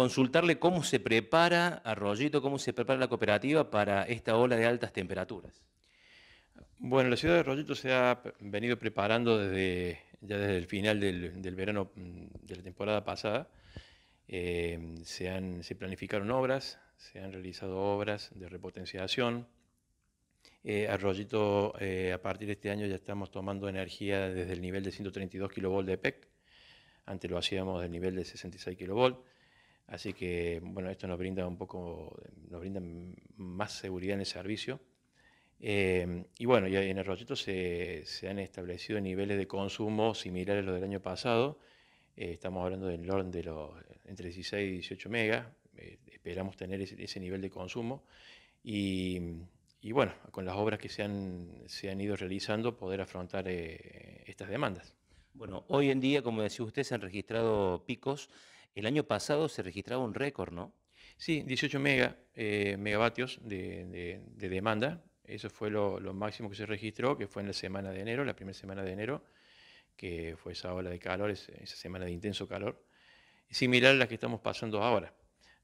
consultarle cómo se prepara Arroyito, cómo se prepara la cooperativa para esta ola de altas temperaturas. Bueno, la ciudad de Arroyito se ha venido preparando desde, ya desde el final del, verano mm, de la temporada pasada. Eh, se, han, planificaron obras, se han realizado obras de repotenciación. Eh, Arroyito, eh, a partir de este año ya estamos tomando energía desde el nivel de 132 kV de PEC. Antes lo hacíamos del nivel de 66 kV. Así que, bueno, esto nos brinda un poco, nos brinda más seguridad en el servicio. Eh, y bueno, ya en el proyecto se, han establecido niveles de consumo similares a los del año pasado. Eh, estamos hablando del orden de los entre 16 y 18 megas. Eh, esperamos tener ese, nivel de consumo. Y, bueno, con las obras que se han, se han ido realizando, poder afrontar estas demandas. Bueno, hoy en día, como decía usted, se han registrado picos el año pasado se registraba un récord, ¿no? Sí, 18 eh, megavatios de, demanda. Eso fue lo, lo, máximo que se registró, que fue en la semana de enero, la primera semana de enero, que fue esa ola de calor, esa semana de intenso calor, similar a la que estamos pasando ahora.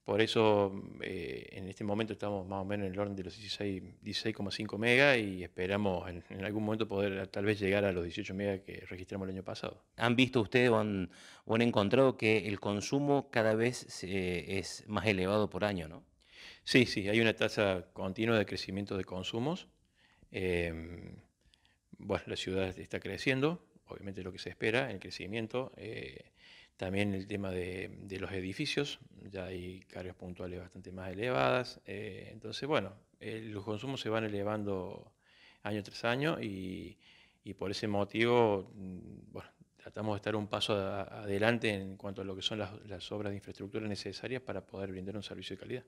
Por eso mm, eh, en este momento estamos más o menos en el orden de los 16,5 16, megas y esperamos en, algún momento poder tal vez llegar a los 18 megas que registramos el año pasado. ¿Han visto ustedes o han, encontrado que el consumo cada vez es más elevado por año, no? Sí, sí, hay una tasa continua de crecimiento de consumos. Em, bueno, la ciudad está creciendo, obviamente lo que se espera, el crecimiento. Eh, también el tema de, los edificios, ya hay cargas puntuales bastante más elevadas. Eh, entonces, bueno, eh, los consumos se van elevando año tras año y, por ese motivo, mm, tratamos de estar un paso adelante en cuanto a lo que son las obras de infraestructura necesarias para poder brindar un servicio de calidad.